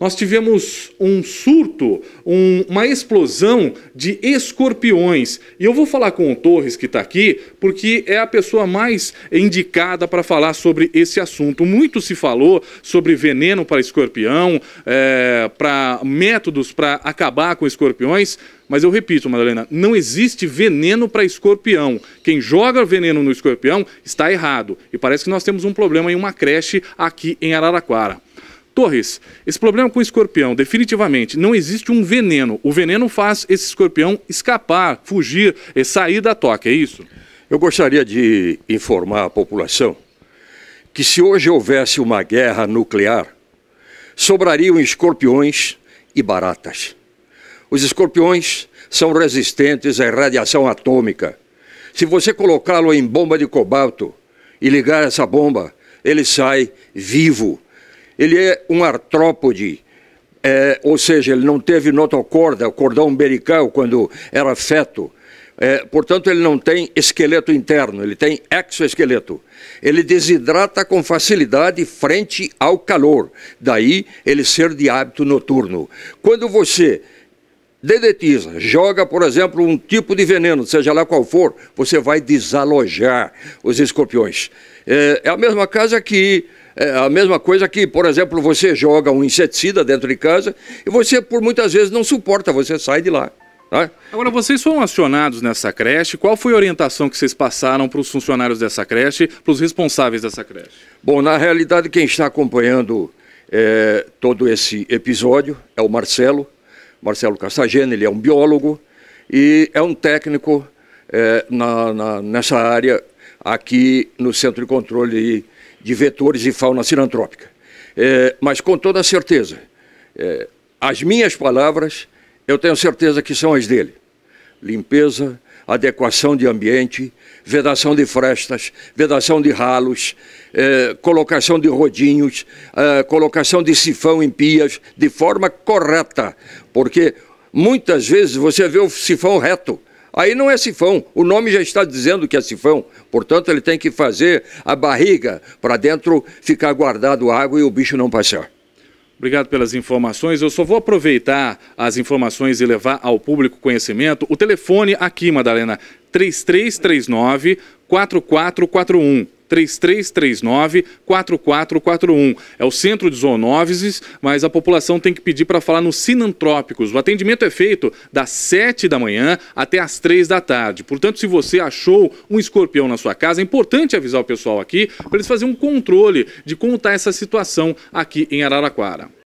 nós tivemos um surto, um, uma explosão de escorpiões. E eu vou falar com o Torres, que está aqui, porque é a pessoa mais indicada para falar sobre esse assunto. Muito se falou sobre veneno para escorpião, é, para métodos para acabar com escorpiões. Mas eu repito, Madalena, não existe veneno para escorpião. Quem joga veneno no escorpião está errado. E parece que nós temos um problema em uma creche aqui em Araraquara. Torres, esse problema com o escorpião, definitivamente, não existe um veneno. O veneno faz esse escorpião escapar, fugir, eh, sair da toca, é isso? Eu gostaria de informar a população que se hoje houvesse uma guerra nuclear, sobrariam escorpiões e baratas. Os escorpiões são resistentes à radiação atômica. Se você colocá-lo em bomba de cobalto e ligar essa bomba, ele sai vivo ele é um artrópode, é, ou seja, ele não teve notocorda, cordão umbilical quando era feto. É, portanto, ele não tem esqueleto interno, ele tem exoesqueleto. Ele desidrata com facilidade frente ao calor, daí ele ser de hábito noturno. Quando você dedetiza, joga, por exemplo, um tipo de veneno, seja lá qual for, você vai desalojar os escorpiões. É, é a mesma casa que é a mesma coisa que, por exemplo, você joga um inseticida dentro de casa e você, por muitas vezes, não suporta, você sai de lá. Tá? Agora, vocês foram acionados nessa creche, qual foi a orientação que vocês passaram para os funcionários dessa creche, para os responsáveis dessa creche? Bom, na realidade, quem está acompanhando é, todo esse episódio é o Marcelo, Marcelo Castagena, ele é um biólogo e é um técnico é, na, na, nessa área aqui no Centro de Controle de vetores e fauna sinantrópica. É, mas com toda certeza, é, as minhas palavras, eu tenho certeza que são as dele. Limpeza, adequação de ambiente, vedação de frestas, vedação de ralos, é, colocação de rodinhos, é, colocação de sifão em pias de forma correta, porque muitas vezes você vê o sifão reto, Aí não é sifão, o nome já está dizendo que é sifão, portanto ele tem que fazer a barriga para dentro ficar guardado água e o bicho não passar. Obrigado pelas informações. Eu só vou aproveitar as informações e levar ao público conhecimento. O telefone aqui, Madalena, 3339 4441. 3339 4441. É o centro de zoonoses, mas a população tem que pedir para falar nos sinantrópicos. O atendimento é feito das 7 da manhã até as 3 da tarde. Portanto, se você achou um escorpião na sua casa, é importante avisar o pessoal aqui para eles fazerem um controle de como está essa situação aqui em Araraquara.